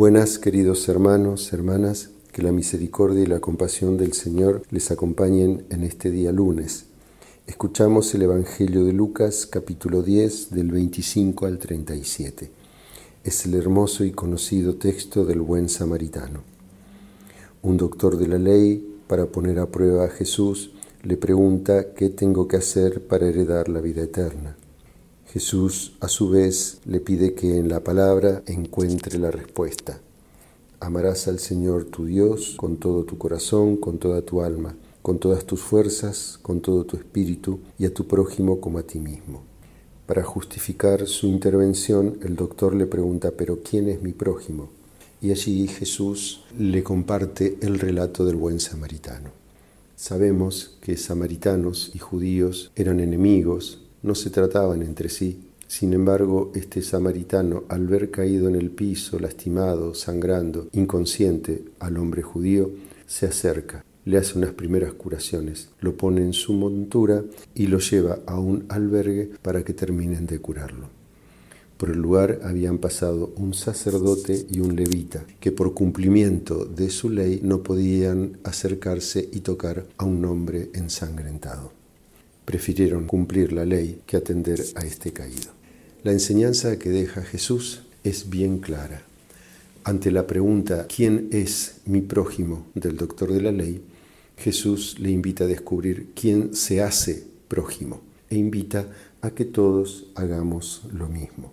Buenas queridos hermanos, hermanas, que la misericordia y la compasión del Señor les acompañen en este día lunes. Escuchamos el Evangelio de Lucas capítulo 10 del 25 al 37. Es el hermoso y conocido texto del buen samaritano. Un doctor de la ley, para poner a prueba a Jesús, le pregunta qué tengo que hacer para heredar la vida eterna. Jesús a su vez le pide que en la palabra encuentre la respuesta. Amarás al Señor tu Dios con todo tu corazón, con toda tu alma, con todas tus fuerzas, con todo tu espíritu y a tu prójimo como a ti mismo. Para justificar su intervención, el doctor le pregunta, pero ¿quién es mi prójimo? Y allí Jesús le comparte el relato del buen samaritano. Sabemos que samaritanos y judíos eran enemigos, no se trataban entre sí. Sin embargo, este samaritano, al ver caído en el piso, lastimado, sangrando, inconsciente, al hombre judío, se acerca, le hace unas primeras curaciones, lo pone en su montura y lo lleva a un albergue para que terminen de curarlo. Por el lugar habían pasado un sacerdote y un levita, que por cumplimiento de su ley no podían acercarse y tocar a un hombre ensangrentado prefirieron cumplir la ley que atender a este caído. La enseñanza que deja Jesús es bien clara. Ante la pregunta ¿quién es mi prójimo del doctor de la ley? Jesús le invita a descubrir quién se hace prójimo e invita a que todos hagamos lo mismo.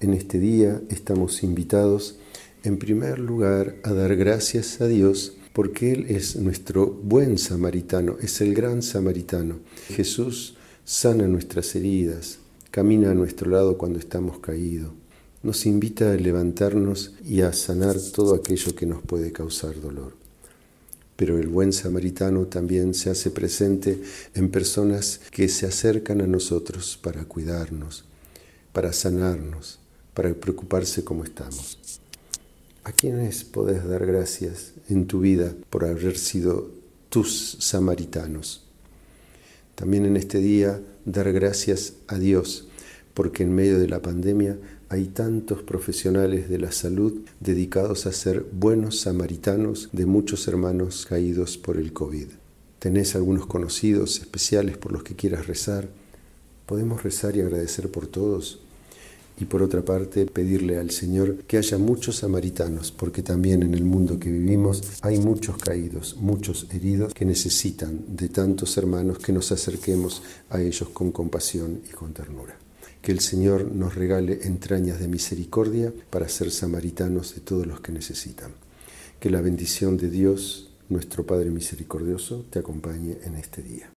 En este día estamos invitados en primer lugar a dar gracias a Dios porque Él es nuestro buen samaritano, es el gran samaritano. Jesús sana nuestras heridas, camina a nuestro lado cuando estamos caídos, nos invita a levantarnos y a sanar todo aquello que nos puede causar dolor. Pero el buen samaritano también se hace presente en personas que se acercan a nosotros para cuidarnos, para sanarnos, para preocuparse cómo estamos. ¿A quiénes podés dar gracias en tu vida por haber sido tus samaritanos? También en este día dar gracias a Dios, porque en medio de la pandemia hay tantos profesionales de la salud dedicados a ser buenos samaritanos de muchos hermanos caídos por el COVID. Tenés algunos conocidos especiales por los que quieras rezar. Podemos rezar y agradecer por todos y por otra parte pedirle al Señor que haya muchos samaritanos, porque también en el mundo que vivimos hay muchos caídos, muchos heridos que necesitan de tantos hermanos que nos acerquemos a ellos con compasión y con ternura. Que el Señor nos regale entrañas de misericordia para ser samaritanos de todos los que necesitan. Que la bendición de Dios, nuestro Padre Misericordioso, te acompañe en este día.